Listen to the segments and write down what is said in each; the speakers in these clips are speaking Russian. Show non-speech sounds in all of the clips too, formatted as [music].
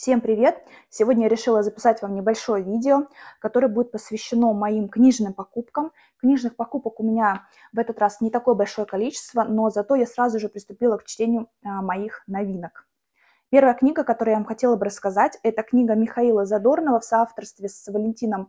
Всем привет! Сегодня я решила записать вам небольшое видео, которое будет посвящено моим книжным покупкам. Книжных покупок у меня в этот раз не такое большое количество, но зато я сразу же приступила к чтению а, моих новинок. Первая книга, которую я вам хотела бы рассказать, это книга Михаила Задорнова в соавторстве с Валентином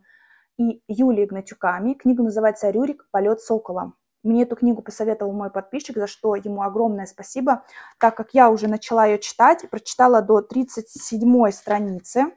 и Юлией Гнатюками. Книга называется «Рюрик. Полет сокола». Мне эту книгу посоветовал мой подписчик, за что ему огромное спасибо, так как я уже начала ее читать, прочитала до 37 страницы.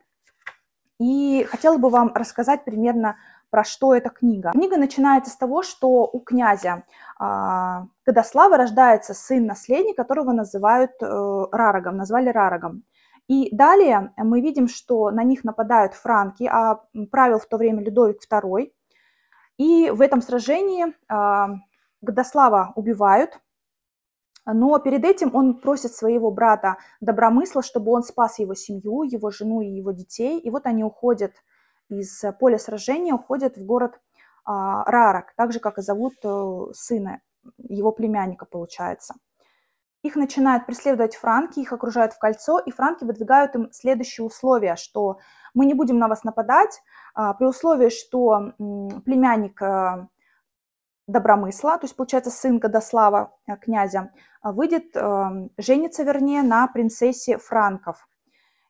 И хотела бы вам рассказать примерно про что эта книга. Книга начинается с того, что у князя э, Годослава рождается сын-наследник, которого называют э, Рарогом, назвали Рарогом. И далее мы видим, что на них нападают франки, а правил в то время Людовик II. И в этом сражении а, Годослава убивают, но перед этим он просит своего брата Добромысла, чтобы он спас его семью, его жену и его детей. И вот они уходят из поля сражения, уходят в город а, Рарак, так же, как и зовут э, сына, его племянника, получается. Их начинают преследовать франки, их окружают в кольцо, и франки выдвигают им следующие условия, что мы не будем на вас нападать, а, при условии, что племянник э, Добромысла, то есть, получается, сын Годослава, э, князя, э, выйдет, эм, женится, вернее, на принцессе Франков.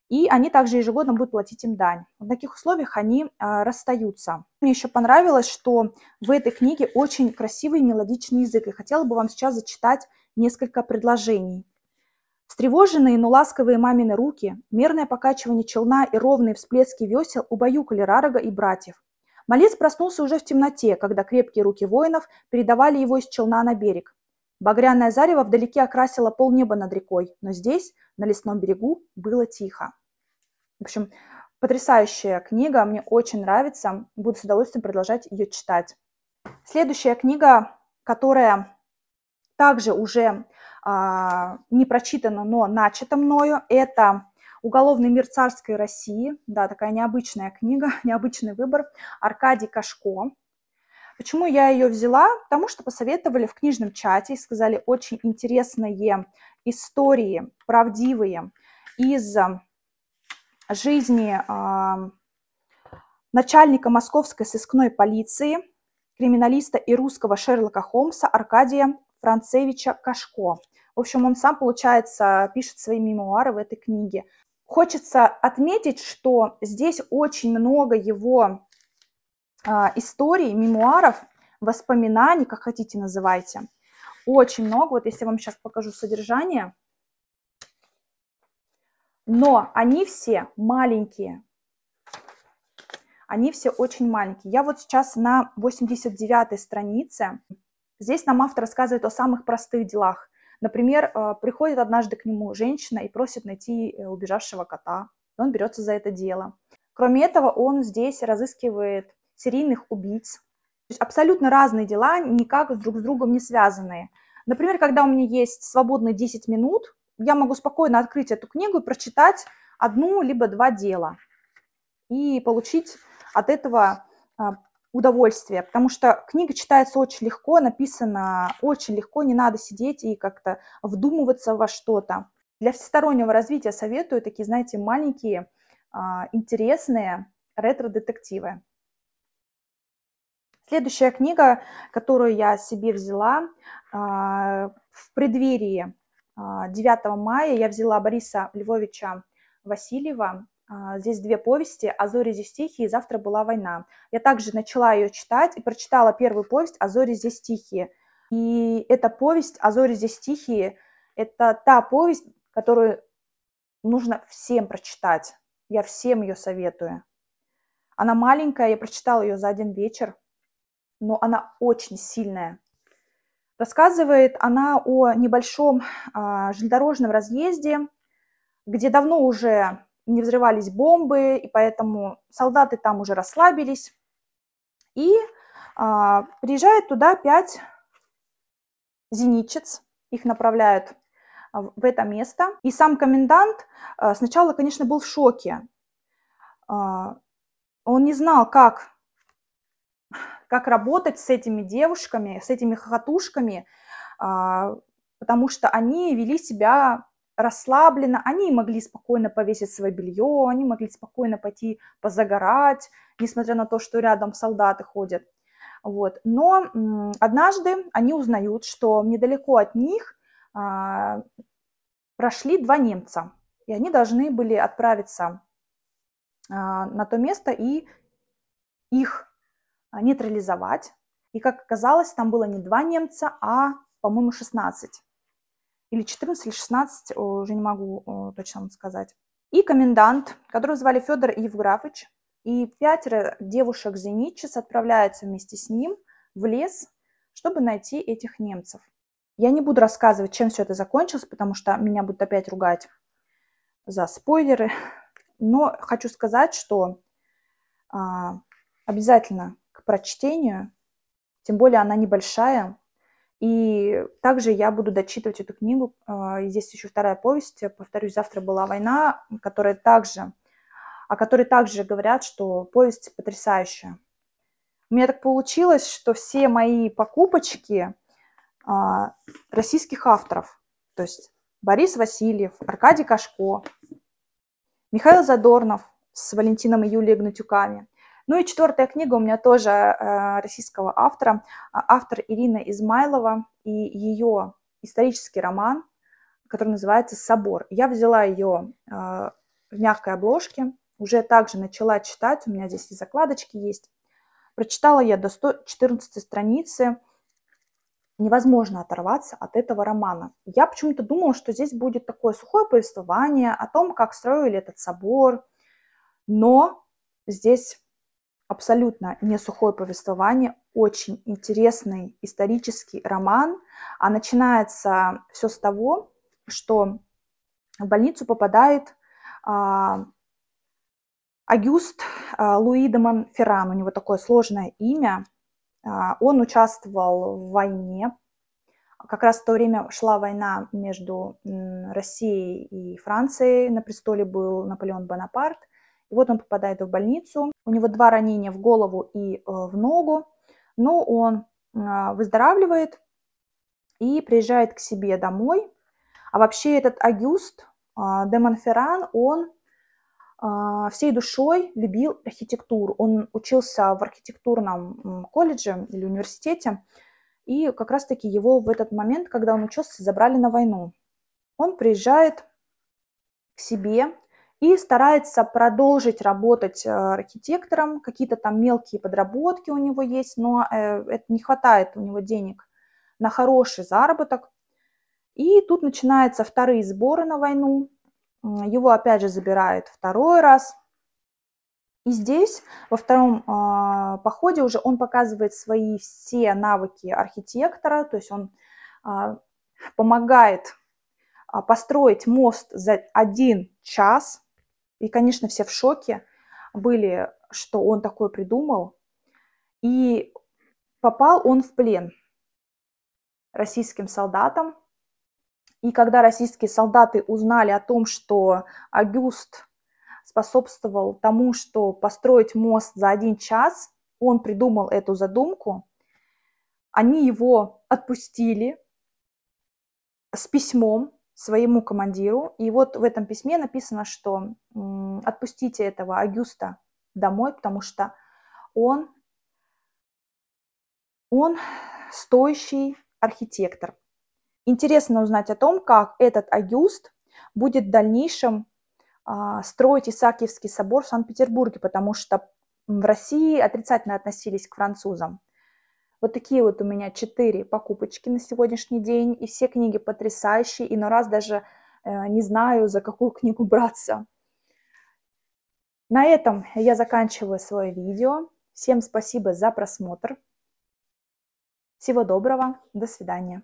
И они также ежегодно будут платить им дань. В таких условиях они э, расстаются. Мне еще понравилось, что в этой книге очень красивый мелодичный язык. И хотела бы вам сейчас зачитать несколько предложений. Встревоженные, но ласковые мамины руки, мерное покачивание челна и ровные всплески весел убаюкали Рарога и братьев. Малец проснулся уже в темноте, когда крепкие руки воинов передавали его из челна на берег. Багряное зарево вдалеке окрасило полнеба над рекой, но здесь, на лесном берегу, было тихо. В общем, потрясающая книга, мне очень нравится, буду с удовольствием продолжать ее читать. Следующая книга, которая также уже а, не прочитана, но начата мною, это «Уголовный мир царской России». Да, такая необычная книга, [laughs] необычный выбор. Аркадий Кашко. Почему я ее взяла? Потому что посоветовали в книжном чате и сказали очень интересные истории, правдивые, из э, жизни э, начальника московской сыскной полиции, криминалиста и русского Шерлока Холмса Аркадия Францевича Кашко. В общем, он сам, получается, пишет свои мемуары в этой книге. Хочется отметить, что здесь очень много его а, историй, мемуаров, воспоминаний, как хотите называйте. Очень много. Вот если я вам сейчас покажу содержание. Но они все маленькие. Они все очень маленькие. Я вот сейчас на 89 странице. Здесь нам автор рассказывает о самых простых делах. Например, э, приходит однажды к нему женщина и просит найти э, убежавшего кота. И он берется за это дело. Кроме этого, он здесь разыскивает серийных убийц. То есть абсолютно разные дела, никак друг с другом не связанные. Например, когда у меня есть свободные 10 минут, я могу спокойно открыть эту книгу и прочитать одну либо два дела и получить от этого а, удовольствие, потому что книга читается очень легко, написана очень легко, не надо сидеть и как-то вдумываться во что-то. Для всестороннего развития советую такие, знаете, маленькие, а, интересные ретро-детективы. Следующая книга, которую я себе взяла а, в преддверии 9 а, мая, я взяла Бориса Львовича Васильева а, здесь две повести «О зоре здесь тихие» и «Завтра была война». Я также начала ее читать и прочитала первую повесть «О зоре здесь тихие». И эта повесть «О зоре здесь тихие» — это та повесть, которую нужно всем прочитать. Я всем ее советую. Она маленькая, я прочитала ее за один вечер, но она очень сильная. Рассказывает она о небольшом а, железнодорожном разъезде, где давно уже не взрывались бомбы, и поэтому солдаты там уже расслабились. И а, приезжает туда пять зенитчиц, их направляют в это место. И сам комендант а, сначала, конечно, был в шоке. А, он не знал, как, как работать с этими девушками, с этими хохотушками, а, потому что они вели себя расслабленно, они могли спокойно повесить свое белье, они могли спокойно пойти позагорать, несмотря на то, что рядом солдаты ходят. Вот. Но однажды они узнают, что недалеко от них а, прошли два немца, и они должны были отправиться а, на то место и их нейтрализовать. И, как оказалось, там было не два немца, а, по-моему, 16 или 14, или 16, уже не могу точно вам сказать. И комендант, которого звали Федор Евграфович, и пятеро девушек-зенитчиц отправляются вместе с ним в лес, чтобы найти этих немцев. Я не буду рассказывать, чем все это закончилось, потому что меня будут опять ругать за спойлеры. Но хочу сказать, что а, обязательно к прочтению, тем более она небольшая, и также я буду дочитывать эту книгу. А, здесь еще вторая повесть, повторюсь, «Завтра была война», которая также, о которой также говорят, что повесть потрясающая. У меня так получилось, что все мои покупочки а, российских авторов, то есть Борис Васильев, Аркадий Кашко, Михаил Задорнов с Валентином и Юлией Гнатюками, ну и четвертая книга у меня тоже э, российского автора, а, автор Ирина Измайлова и ее исторический роман, который называется «Собор». Я взяла ее э, в мягкой обложке, уже также начала читать, у меня здесь и закладочки есть. Прочитала я до 114 страницы, невозможно оторваться от этого романа. Я почему-то думала, что здесь будет такое сухое повествование о том, как строили этот собор, но здесь абсолютно не сухое повествование, очень интересный исторический роман. А начинается все с того, что в больницу попадает а, Агюст а, Луи де У него такое сложное имя. А, он участвовал в войне. Как раз в то время шла война между Россией и Францией. На престоле был Наполеон Бонапарт – вот он попадает в больницу. У него два ранения в голову и э, в ногу. Но он э, выздоравливает и приезжает к себе домой. А вообще этот Агюст э, де Монферран, он всей душой любил архитектуру. Он учился в архитектурном колледже или университете, и как раз-таки его в этот момент, когда он учился, забрали на войну. Он приезжает к себе и старается продолжить работать э, архитектором. Какие-то там мелкие подработки у него есть, но э, это не хватает у него денег на хороший заработок. И тут начинаются вторые сборы на войну. Его опять же забирают второй раз. И здесь, во втором э, походе уже он показывает свои все навыки архитектора, то есть он э, помогает а, построить мост за один час, и, конечно, все в шоке были, что он такое придумал. И попал он в плен российским солдатам. И когда российские солдаты узнали о том, что Агюст способствовал тому, что построить мост за один час, он придумал эту задумку, они его отпустили с письмом, своему командиру. И вот в этом письме написано, что отпустите этого Агюста домой, потому что он, он стоящий архитектор. Интересно узнать о том, как этот Агюст будет в дальнейшем а, строить Исаакиевский собор в Санкт-Петербурге, потому что в России отрицательно относились к французам. Вот такие вот у меня четыре покупочки на сегодняшний день, и все книги потрясающие, и на раз даже э, не знаю, за какую книгу браться. На этом я заканчиваю свое видео. Всем спасибо за просмотр. Всего доброго, до свидания.